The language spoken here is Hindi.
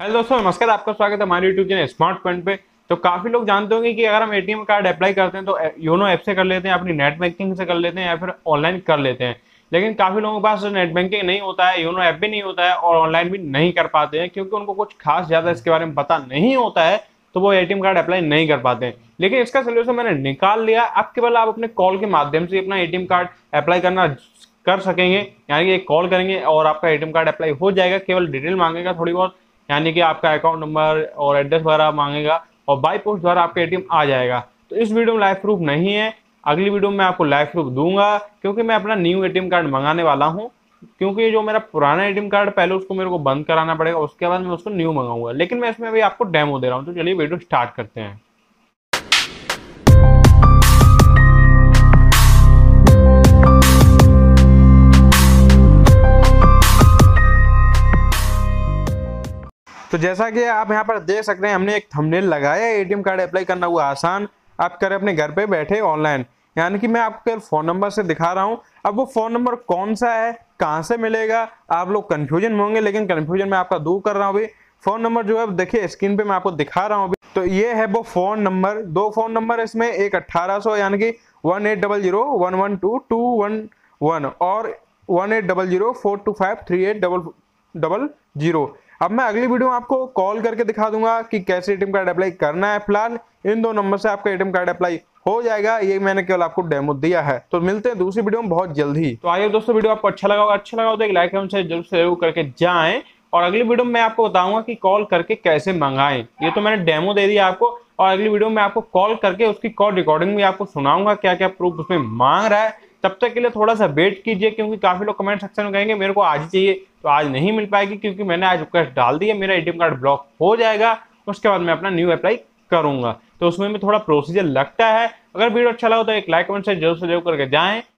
हेलो दोस्तों नमस्कार आपका स्वागत है हमारे यूट्यूब चैनल स्मार्ट पॉइंट पे तो काफ़ी लोग जानते होंगे कि अगर हम एटीएम कार्ड अप्लाई करते हैं तो योनो ऐप से कर लेते हैं अपनी नेट बैंकिंग से कर लेते हैं या फिर ऑनलाइन कर लेते हैं लेकिन काफ़ी लोगों के पास नेट बैंकिंग नहीं होता है योनो ऐप भी नहीं होता है और ऑनलाइन भी नहीं कर पाते हैं क्योंकि उनको कुछ खास ज़्यादा इसके बारे में पता नहीं होता है तो वो एटीएम कार्ड अप्लाई नहीं कर पाते हैं लेकिन इसका सोल्यूशन मैंने निकाल लिया अब केवल आप अपने कॉल के माध्यम से अपना एटीएम कार्ड अप्लाई करना कर सकेंगे यानी कि एक कॉल करेंगे और आपका एटीएम कार्ड अप्लाई हो जाएगा केवल डिटेल मांगेगा थोड़ी बहुत यानी कि आपका अकाउंट नंबर और एड्रेस वगैरह मांगेगा और बाई पोस्ट द्वारा आपका एटीएम आ जाएगा तो इस वीडियो में लाइव प्रूफ नहीं है अगली वीडियो में आपको लाइव प्रूफ दूंगा क्योंकि मैं अपना न्यू एटीएम कार्ड मंगाने वाला हूँ क्योंकि जो मेरा पुराना एटीएम कार्ड पहले उसको मेरे को बंद कराना पड़ेगा उसके बाद मैं उसको न्यू मंगाऊंगा लेकिन मैं इसमें अभी आपको डेमो दे रहा हूँ तो चलिए वीडियो स्टार्ट करते हैं तो जैसा कि आप यहाँ पर देख सकते हैं हमने एक थंबनेल लगाया ए टी कार्ड अप्लाई करना हुआ आसान आप करें अपने घर पे बैठे ऑनलाइन यानी कि मैं आपको फ़ोन नंबर से दिखा रहा हूँ अब वो फ़ोन नंबर कौन सा है कहाँ से मिलेगा आप लोग कन्फ्यूजन होंगे लेकिन कन्फ्यूजन मैं आपका दूर कर रहा हूँ अभी फ़ोन नंबर जो है देखिए स्क्रीन पे मैं आपको दिखा रहा हूँ अभी तो ये है वो फ़ोन नंबर दो फ़ोन नंबर इसमें एक अट्ठारह यानी कि one eight double zero one one two two one one और one eight double zero four two five three eight double double zero अब मैं अगली वीडियो में आपको कॉल करके दिखा दूंगा कि कैसे एटीएम कार्ड अप्लाई करना है फिलहाल इन दो नंबर से आपका एटीएम कार्ड अप्लाई हो जाएगा ये मैंने केवल आपको डेमो दिया है तो मिलते हैं दूसरी वीडियो में बहुत जल्दी तो आइए दोस्तों वीडियो आपको अच्छा लगा होगा अच्छा लगा हो तो एक लाइक कमेंट जरूर से जरूर करके जाएं और अगली वीडियो में आपको बताऊंगा कि कॉल करके कैसे मंगाएं ये तो मैंने डेमो दे दिया आपको और अगली वीडियो में आपको कॉल करके उसकी कॉल रिकॉर्डिंग भी आपको सुनाऊंगा क्या क्या प्रूफ उसमें मांग रहा है तब तक के लिए थोड़ा सा वेट कीजिए क्योंकि काफी लोग कमेंट सेक्शन में कहेंगे मेरे को आज चाहिए तो आज नहीं मिल पाएगी क्योंकि मैंने आज रिक्वेस्ट डाल दी है मेरा एटीएम कार्ड ब्लॉक हो जाएगा उसके बाद मैं अपना न्यू अप्लाई करूंगा तो उसमें भी थोड़ा प्रोसीजर लगता है अगर वीडियो अच्छा लगा तो एक लाइक कमेंट से जरूर से जरूर करके जाएं